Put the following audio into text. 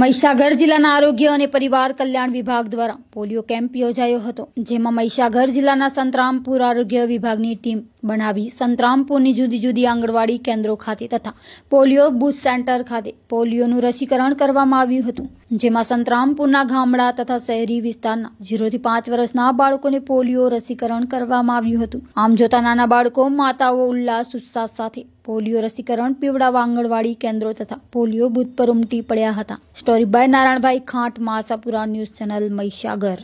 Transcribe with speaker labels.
Speaker 1: મહીસાગર જિલ્લાના આરોગ્ય અને પરિવાર કલ્યાણ વિભાગ દ્વારા પોલિયો કેમ્પ યોજાયો હતો જેમાં મહીસાગર જિલ્લાના સંતરામપુર આરોગ્ય વિભાગની ટીમ બનાવી સંતરામપુરની જુદી જુદી આંગણવાડી કેન્દ્રો ખાતે તથા પોલિયો બુથ સેન્ટર ખાતે પોલિયોનું રસીકરણ કરવામાં આવ્યું હતું જેમાં સંતરામપુરના ગામડા તથા શહેરી વિસ્તારના ઝીરોથી પાંચ વર્ષના બાળકોને પોલિયો રસીકરણ કરવામાં આવ્યું હતું આમ જોતા નાના બાળકો માતાઓ ઉલ્લાસ ઉત્સાહ સાથે પોલિયો રસીકરણ પીવડાવવા આંગણવાડી કેન્દ્રો તથા પોલિયો બૂથ પર ઉમટી પડ્યા હતા story by Narayanbhai Khant Masapura news channel Mahisagar